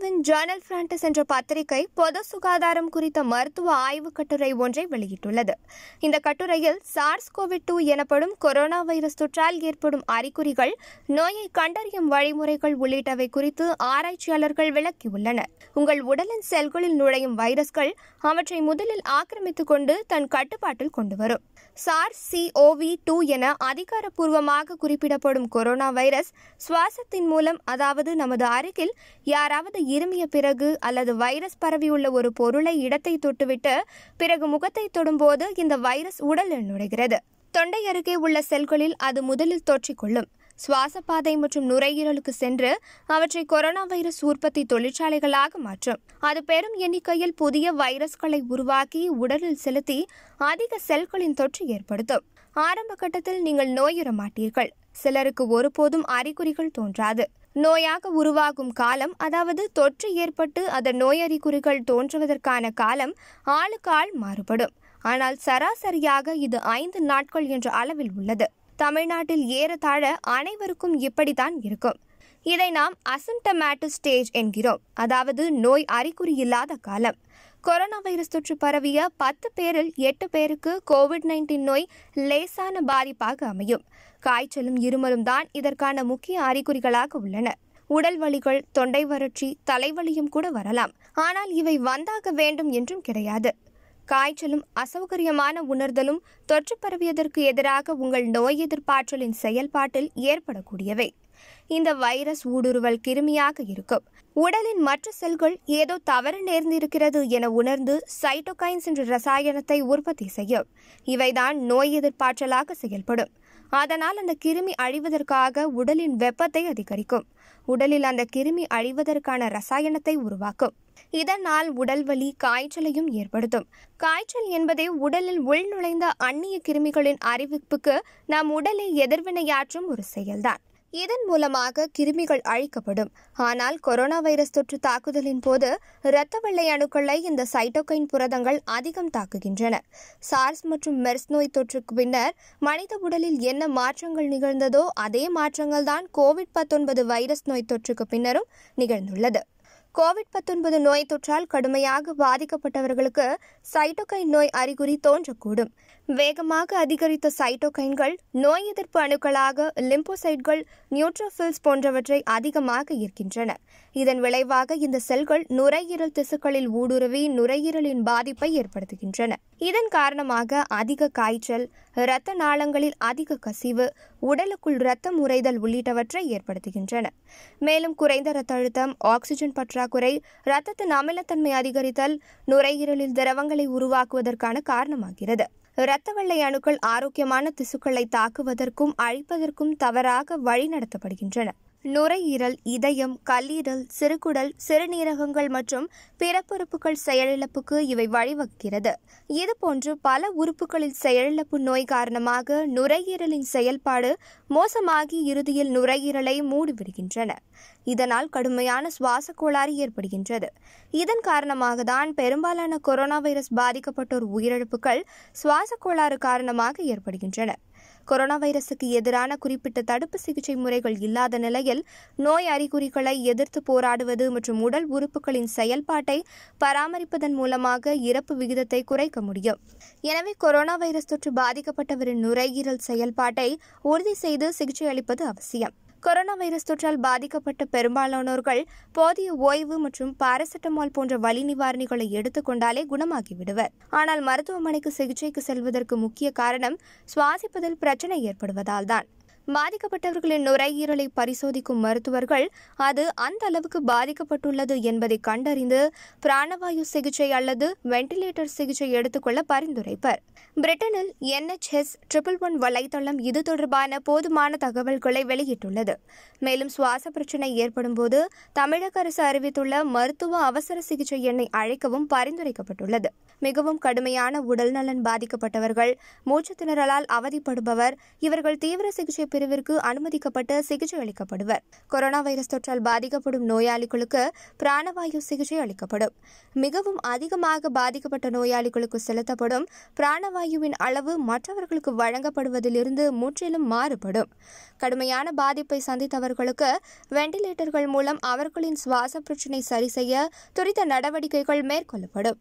இந்தியாவின் ஜர்னல் பிராண்டஸ் என்ற பத்திரிகை பொது சுகாதாரம் குறித்த மருத்துவ ஆய்வு கட்டுரை ஒன்றை வெளியிட்டுள்ளது இந்த கட்டுரையில் சார்ஸ் கோவிட் டூ எனப்படும் கொரோனா வைரஸ் தொற்றால் ஏற்படும் அறிகுறிகள் நோயை கண்டறியும் வழிமுறைகள் உள்ளிட்டவை குறித்து ஆராய்ச்சியாளர்கள் விளக்கியுள்ளனர் உங்கள் உடலின் செல்களில் நுழையும் வைரஸ்கள் அவற்றை முதலில் ஆக்கிரமித்துக் கொண்டு தன் கட்டுப்பாட்டில் கொண்டு வரும் சார்ஸ் சி ஓவி டூ என அதிகாரப்பூர்வமாக குறிப்பிடப்படும் கொரோனா வைரஸ் சுவாசத்தின் மூலம் அதாவது நமது அருகில் யாராவது இருமிய பிறகு அல்லது வைரஸ் பரவியுள்ள ஒரு பொருளை இடத்தை தொட்டுவிட்டு பிறகு முகத்தை தொடும்போது இந்த வைரஸ் உடலில் நுழைகிறது தொண்டை அருகே உள்ள செல்களில் அது முதலில் தோற்றிக்கொள்ளும் சுவாசப்பாதை மற்றும் நுரையீரலுக்கு சென்று அவற்றை கொரோனா வைரஸ் உற்பத்தி தொழிற்சாலைகளாக மாற்றும் அது பெரும் எண்ணிக்கையில் புதிய வைரஸ்களை உருவாக்கி உடலில் செலுத்தி அதிக செல்களின் தொற்று ஏற்படுத்தும் ஆரம்ப கட்டத்தில் நீங்கள் நோயுற மாட்டீர்கள் சிலருக்கு ஒருபோதும் அறிகுறிகள் தோன்றாது நோயாக உருவாகும் காலம் அதாவது தொற்று ஏற்பட்டு அதன் நோயறிகுறிகள் தோன்றுவதற்கான காலம் ஆளுக்கு ஆள் மாறுபடும் ஆனால் சராசரியாக இது ஐந்து நாட்கள் என்ற அளவில் உள்ளது தமிழ்நாட்டில் ஏறத்தாழ அனைவருக்கும் இப்படித்தான் இருக்கும் இதை நாம் அசிம்டமேட்டிக் ஸ்டேஜ் என்கிறோம் அதாவது நோய் அறிகுறி இல்லாத காலம் கொரோனா வைரஸ் தொற்று பரவிய பத்து பேரில் எட்டு பேருக்கு கோவிட் நைன்டீன் நோய் லேசான பாதிப்பாக அமையும் காய்ச்சலும் இருமலும் தான் இதற்கான முக்கிய அறிகுறிகளாக உள்ளன உடல் வலிகள் தொண்டை வறட்சி தலைவலியும் கூட வரலாம் ஆனால் இவை வந்தாக வேண்டும் என்றும் கிடையாது காய்ச்சலும் அசௌகரியமான உணர்தலும் தொற்று பரவியதற்கு எதிராக உங்கள் நோய் எதிர்ப்பாற்றலின் செயல்பாட்டில் ஏற்படக்கூடியவை இந்த வைரஸ் ஊடுருவல் கிருமியாக இருக்கும் உடலின் மற்ற செல்கள் ஏதோ தவறு நேர்ந்திருக்கிறது என உணர்ந்து சைட்டோகைன்ஸ் என்ற ரசாயனத்தை உற்பத்தி செய்யும் இவைதான் நோய் எதிர்ப்பாற்றலாக செயல்படும் அதனால் அந்த கிருமி அழிவதற்காக உடலின் வெப்பத்தை அதிகரிக்கும் உடலில் அந்த கிருமி அழிவதற்கான ரசாயனத்தை உருவாக்கும் இதனால் உடல் வலி காய்ச்சலையும் ஏற்படுத்தும் காய்ச்சல் என்பதே உடலில் உள்நுழைந்த அந்நிய கிருமிகளின் அறிவிப்புக்கு நம் உடலை எதிர்வினையாற்றும் ஒரு செயல்தான் இதன் மூலமாக கிருமிகள் அழிக்கப்படும் ஆனால் கொரோனா வைரஸ் தொற்று தாக்குதலின் போது இரத்த வெள்ளை அணுக்களை இந்த சைட்டோகைன் புரதங்கள் அதிகம் தாக்குகின்றன சார்ஸ் மற்றும் மெர்ஸ் நோய் தொற்றுக்கு பின்னர் மனித உடலில் என்ன மாற்றங்கள் நிகழ்ந்ததோ அதே மாற்றங்கள் தான் கோவிட் பத்தொன்பது வைரஸ் நோய் தொற்றுக்கு பின்னரும் நிகழ்ந்துள்ளது கோவிட் பத்தொன்பது நோய் தொற்றால் கடுமையாக பாதிக்கப்பட்டவர்களுக்கு சைட்டோகைன் நோய் அறிகுறி தோன்றக்கூடும் வேகமாக அதிகரித்த சைட்டோகைன்கள் நோய் எதிர்ப்பு அணுக்களாக லிம்போசைட்கள் நியூட்ரோஃபில்ஸ் போன்றவற்றை அதிகமாக ஈர்க்கின்றன இதன் விளைவாக இந்த செல்கள் நுரையீரல் திசுக்களில் ஊடுருவி நுரையீரலின் பாதிப்பை ஏற்படுத்துகின்றன இதன் காரணமாக அதிக காய்ச்சல் இரத்த நாளங்களில் அதிக கசிவு உடலுக்குள் இரத்தம் உறைதல் உள்ளிட்டவற்றை ஏற்படுத்துகின்றன மேலும் குறைந்த இரத்த அழுத்தம் ஆக்சிஜன் பற்றாக்குறை இரத்தத்தின் அமிலத்தன்மை அதிகரித்தல் நுரையீரலில் திரவங்களை உருவாக்குவதற்கான காரணமாகிறது இரத்த வெள்ளை அணுக்கள் ஆரோக்கியமான திசுக்களை தாக்குவதற்கும் அழிப்பதற்கும் தவறாக வழிநடத்தப்படுகின்றன நுரையீரல் இதயம் கல்லீரல் சிறுகுடல் சிறுநீரகங்கள் மற்றும் பிறப்புறுப்புகள் செயலிழப்புக்கு இவை வழிவகுக்கிறது இதுபோன்று பல உறுப்புகளில் செயலிழப்பு நோய் காரணமாக நுரையீரலின் செயல்பாடு மோசமாகி இறுதியில் நுரையீரலை மூடிவிடுகின்றன இதனால் கடுமையான சுவாச கோளாறு ஏற்படுகின்றது இதன் காரணமாக தான் பெரும்பாலான கொரோனா வைரஸ் பாதிக்கப்பட்டோர் உயிரிழப்புகள் சுவாச கோளாறு காரணமாக ஏற்படுகின்றன கொரோனா வைரசுக்கு எதிரான குறிப்பிட்ட தடுப்பு சிகிச்சை முறைகள் இல்லாத நிலையில் நோய் அறிகுறிகளை எதிர்த்து போராடுவது மற்றும் உடல் உறுப்புகளின் செயல்பாட்டை பராமரிப்பதன் மூலமாக இறப்பு விகிதத்தை குறைக்க முடியும் எனவே கொரோனா வைரஸ் தொற்று பாதிக்கப்பட்டவரின் நுரையீரல் செயல்பாட்டை உறுதி செய்து சிகிச்சை அளிப்பது அவசியம் கொரோனா வைரஸ் தொற்றால் பாதிக்கப்பட்ட பெரும்பாலானோர்கள் போதிய ஓய்வு மற்றும் பாராசெட்டமால் போன்ற வலி நிவாரணிகளை எடுத்துக்கொண்டாலே குணமாகிவிடுவர் ஆனால் மருத்துவமனைக்கு சிகிச்சைக்கு செல்வதற்கு முக்கிய காரணம் சுவாசிப்பதில் பிரச்சனை ஏற்படுவதால் தான் பாதிக்கப்பட்டவர்களின் நுரையீரலை பரிசோதிக்கும் மருத்துவர்கள் அது அந்த அளவுக்கு பாதிக்கப்பட்டுள்ளது என்பதை கண்டறிந்து பிராணவாயு சிகிச்சை அல்லது வெண்டிலேட்டர் சிகிச்சை எடுத்துக்கொள்ள பரிந்துரைப்பர் பிரிட்டனில் என்எச்எஸ் ட்ரிபிள் ஒன் வலைதளம் இது தொடர்பான போதுமான தகவல்களை வெளியிட்டுள்ளது மேலும் சுவாச பிரச்சினை ஏற்படும் போது தமிழக அரசு அறிவித்துள்ள மருத்துவ அவசர சிகிச்சை எண்ணை அழைக்கவும் பரிந்துரைக்கப்பட்டுள்ளது மிகவும் கடுமையான உடல்நலன் பாதிக்கப்பட்டவர்கள் மூச்சு திணறலால் அவதிப்படுபவர் இவர்கள் தீவிர சிகிச்சை பிரிவிற்கு அனுமதிக்கப்பட்டு சிகிச்சை அளிக்கப்படுவர் கொரோனா வைரஸ் தொற்றால் பாதிக்கப்படும் நோயாளிகளுக்கு பிராணவாயு சிகிச்சை அளிக்கப்படும் மிகவும் அதிகமாக பாதிக்கப்பட்ட நோயாளிகளுக்கு செலுத்தப்படும் பிராணவாயுவின் அளவு மற்றவர்களுக்கு வழங்கப்படுவதிலிருந்து முற்றிலும் மாறுபடும் கடுமையான பாதிப்பை சந்தித்தவர்களுக்கு வெண்டிலேட்டர்கள் மூலம் அவர்களின் சுவாச பிரச்சினை சரி செய்ய துரித நடவடிக்கைகள் மேற்கொள்ளப்படும்